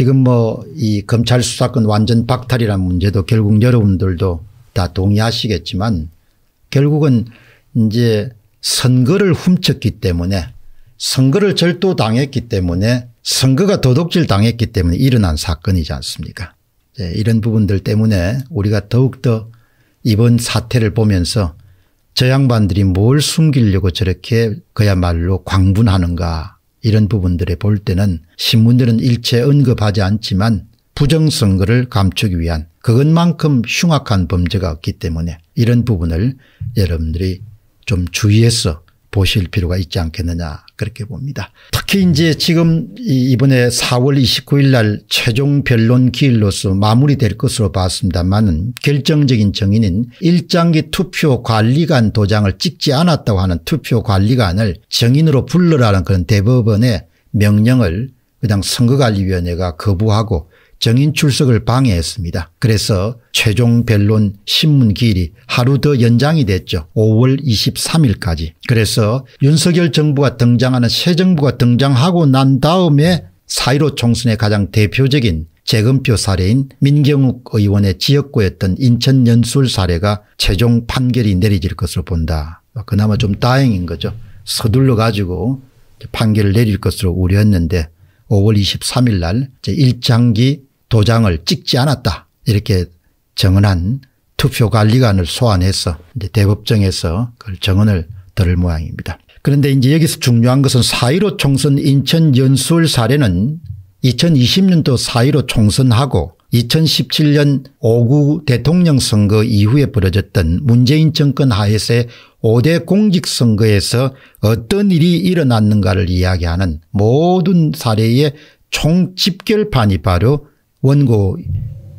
지금 뭐 이 검찰 수사권 완전 박탈이라는 문제도 결국 여러분들도 다 동의하시겠지만 결국은 이제 선거를 훔쳤기 때문에 선거를 절도당했기 때문에 선거가 도둑질 당했기 때문에 일어난 사건이지 않습니까 네, 이런 부분들 때문에 우리가 더욱더 이번 사태를 보면서 저 양반들이 뭘 숨기려고 저렇게 그야말로 광분하는가 이런 부분들에 볼 때는 신문들은 일체 언급하지 않지만 부정선거를 감추기 위한 그것만큼 흉악한 범죄가 없기 때문에 이런 부분을 여러분들이 좀 주의해서 보실 필요가 있지 않겠느냐 그렇게 봅니다. 특히 이제 지금 이번에 4월 29일 날 최종 변론 기일로서 마무리될 것으로 봤습니다만 결정적인 정인인 일장기 투표관리관 도장을 찍지 않았다고 하는 투표관리관을 정인으로 불러라는 그런 대법원의 명령을 그냥 선거관리위원회가 거부하고 정인 출석을 방해했습니다. 그래서 최종 변론 신문 기일이 하루 더 연장이 됐죠. 5월 23일까지. 그래서 윤석열 정부가 등장하는 새 정부가 등장하고 난 다음에 4 1 5 총선의 가장 대표적인 재검표 사례인 민경욱 의원의 지역구였던 인천 연수울 사례가 최종 판결이 내려질 것으로 본다. 그나마 좀 다행인 거죠. 서둘러 가지고 판결을 내릴 것으로 우려했는데 5월 23일 날1장기 도장을 찍지 않았다 이렇게 정언한 투표관리관을 소환해서 이제 대법정에서 그걸 정언을 들을 모양입니다. 그런데 이제 여기서 중요한 것은 4.15 총선 인천 연수월 사례는 2020년도 4.15 총선하고 2017년 5 9 대통령 선거 이후에 벌어졌던 문재인 정권 하에서의 5대 공직선거에서 어떤 일이 일어났는가를 이야기하는 모든 사례의 총집결판이 바로 원고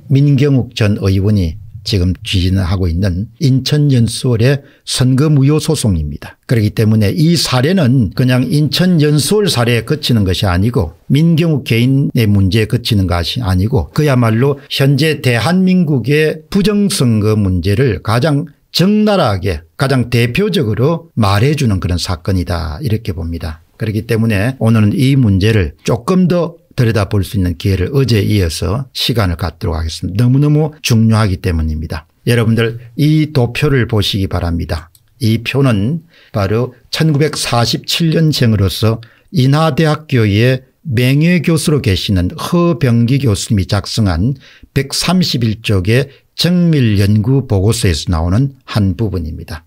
민경욱 전 의원이 지금 추진하고 있는 인천연수월의 선거무효 소송입니다. 그렇기 때문에 이 사례는 그냥 인천연수월 사례에 그치는 것이 아니고 민경욱 개인의 문제에 그치는 것이 아니고 그야말로 현재 대한민국의 부정선거 문제를 가장 적나라하게 가장 대표적으로 말해주는 그런 사건이다 이렇게 봅니다. 그렇기 때문에 오늘은 이 문제를 조금 더 들여다볼 수 있는 기회를 어제에 이어서 시간을 갖도록 하겠습니다. 너무너무 중요하기 때문입니다. 여러분들 이 도표를 보시기 바랍니다. 이 표는 바로 1947년생으로서 인하대학교의 맹예교수로 계시는 허병기 교수님이 작성한 131쪽의 정밀연구 보고서에서 나오는 한 부분입니다.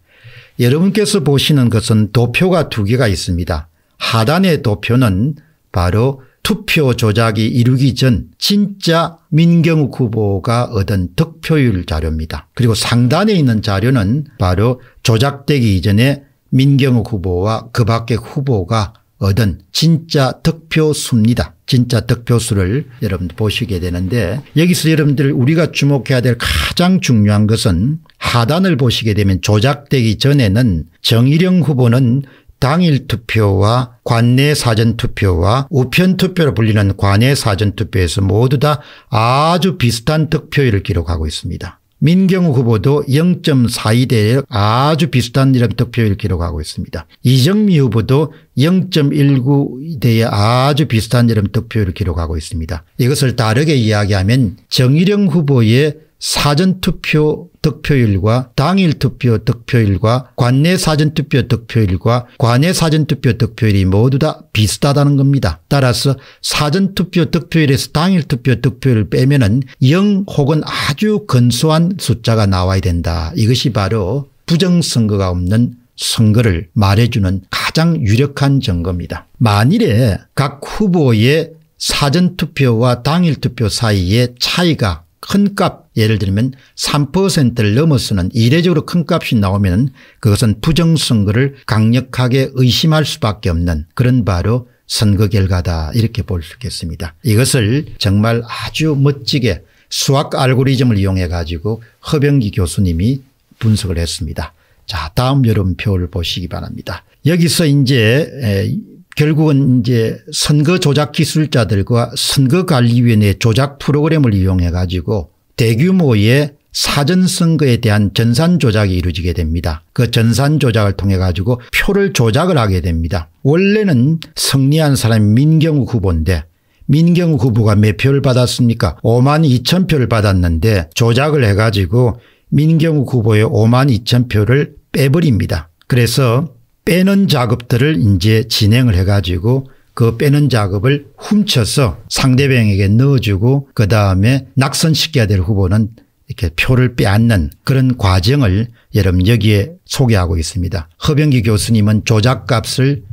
여러분께서 보시는 것은 도표가 두 개가 있습니다. 하단의 도표는 바로 투표 조작이 이루기 전 진짜 민경욱 후보가 얻은 득표율 자료입니다. 그리고 상단에 있는 자료는 바로 조작되기 이전에 민경욱 후보와 그 밖의 후보가 얻은 진짜 득표수입니다. 진짜 득표수를 여러분 들 보시게 되는데 여기서 여러분들 우리가 주목해야 될 가장 중요한 것은 하단을 보시게 되면 조작되기 전에는 정일영 후보는 당일 투표와 관내 사전투표와 우편투표로 불리는 관내 사전투표에서 모두 다 아주 비슷한 득표율을 기록하고 있습니다. 민경우 후보도 0.42대 아주 비슷한 이런 득표율을 기록하고 있습니다. 이정미 후보도 0.19대에 아주 비슷한 이런 득표율을 기록하고 있습니다. 이것을 다르게 이야기하면 정일영 후보의 사전투표 득표율과 당일투표 득표율과 관내 사전투표 득표율과 관내 사전투표 득표율이 모두 다 비슷하다는 겁니다. 따라서 사전투표 득표율에서 당일투표 득표율을 빼면 0 혹은 아주 근소한 숫자가 나와야 된다. 이것이 바로 부정선거가 없는 선거를 말해주는 가장 유력한 증거입니다. 만일에 각 후보의 사전투표와 당일투표 사이의 차이가 큰값 예를 들면 3%를 넘어서는 이례적으로 큰 값이 나오면 그것은 부정선거를 강력하게 의심할 수밖에 없는 그런 바로 선거 결과다 이렇게 볼 수 있겠습니다. 이것을 정말 아주 멋지게 수학 알고리즘을 이용해 가지고 허병기 교수님이 분석을 했습니다. 자 다음 여름표를 보시기 바랍니다. 여기서 이제 결국은 이제 선거 조작 기술자들과 선거관리위원회 조작 프로그램을 이용해 가지고 대규모의 사전선거에 대한 전산 조작이 이루어지게 됩니다. 그 전산 조작을 통해 가지고 표를 조작을 하게 됩니다. 원래는 승리한 사람이 민경욱 후보인데 민경욱 후보가 몇 표를 받았습니까 5만 2천 표를 받았는데 조작을 해가지고 민경욱 후보의 5만 2천 표를 빼버립니다. 그래서 빼는 작업들을 이제 진행을 해가지고 그 빼는 작업을 훔쳐서 상대방에게 넣어주고 그 다음에 낙선시켜야 될 후보는 이렇게 표를 빼앗는 그런 과정을 여러분 여기에 소개하고 있습니다. 허병기 교수님은 조작값을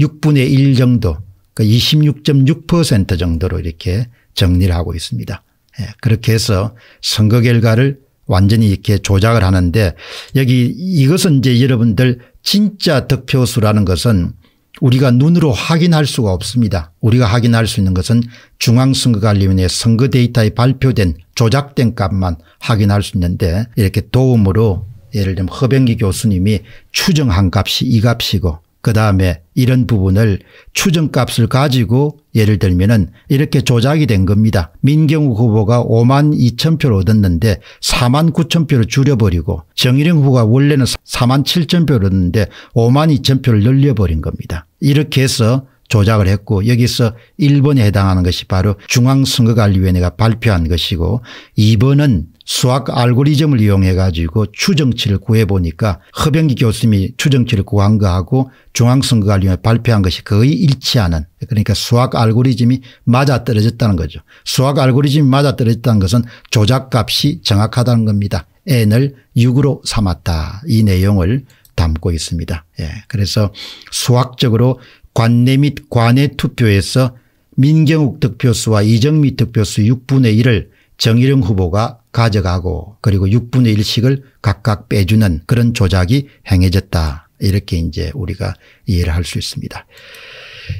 6분의 1 정도 그러니까 26.6% 정도로 이렇게 정리를 하고 있습니다. 예, 그렇게 해서 선거 결과를 완전히 이렇게 조작을 하는데 여기 이것은 이제 여러분들 진짜 득표수라는 것은 우리가 눈으로 확인할 수가 없습니다. 우리가 확인할 수 있는 것은 중앙선거관리위원회 선거 데이터에 발표된 조작된 값만 확인할 수 있는데 이렇게 도움으로 예를 들면 허병기 교수님이 추정한 값이 이 값이고 그 다음에 이런 부분을 추정값을 가지고 예를 들면 은 이렇게 조작이 된 겁니다. 민경욱 후보가 5만 2천 표를 얻었는데 4만 9천 표를 줄여버리고 정일영 후보가 원래는 4만 7천 표를 얻었는데 5만 2천 표를 늘려버린 겁니다. 이렇게 해서 조작을 했고 여기서 1번에 해당하는 것이 바로 중앙선거관리위원회가 발표한 것이고 2번은 수학 알고리즘을 이용해 가지고 추정치를 구해 보니까 허병기 교수님이 추정치를 구한 거하고 중앙선거관리위원회 발표한 것이 거의 일치하는 그러니까 수학 알고리즘이 맞아떨어졌다는 거죠. 수학 알고리즘이 맞아떨어졌다는 것은 조작값이 정확하다는 겁니다. n을 6으로 삼았다 이 내용을 담고 있습니다. 예. 그래서 수학적으로 관내 및관외 투표에서 민경욱 득표수와 이정미 득표수 6분의 1을 정일영 후보가 가져가고 그리고 6분의 1씩을 각각 빼주는 그런 조작이 행해졌다. 이렇게 이제 우리가 이해를 할 수 있습니다.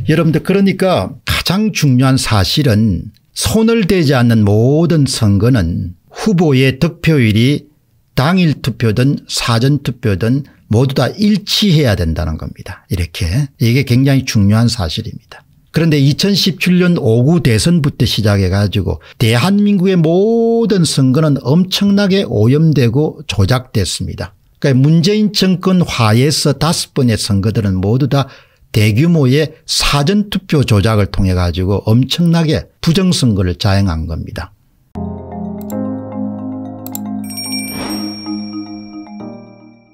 여러분들 그러니까 가장 중요한 사실은 손을 대지 않는 모든 선거는 후보의 득표율이 당일 투표든 사전 투표든 모두 다 일치해야 된다는 겁니다. 이렇게 이게 굉장히 중요한 사실입니다. 그런데 2017년 5구 대선부터 시작해가지고 대한민국의 모든 선거는 엄청나게 오염되고 조작됐습니다. 그러니까 문재인 정권 화에서 다섯 번의 선거들은 모두 다 대규모의 사전투표 조작을 통해 가지고 엄청나게 부정선거를 자행한 겁니다.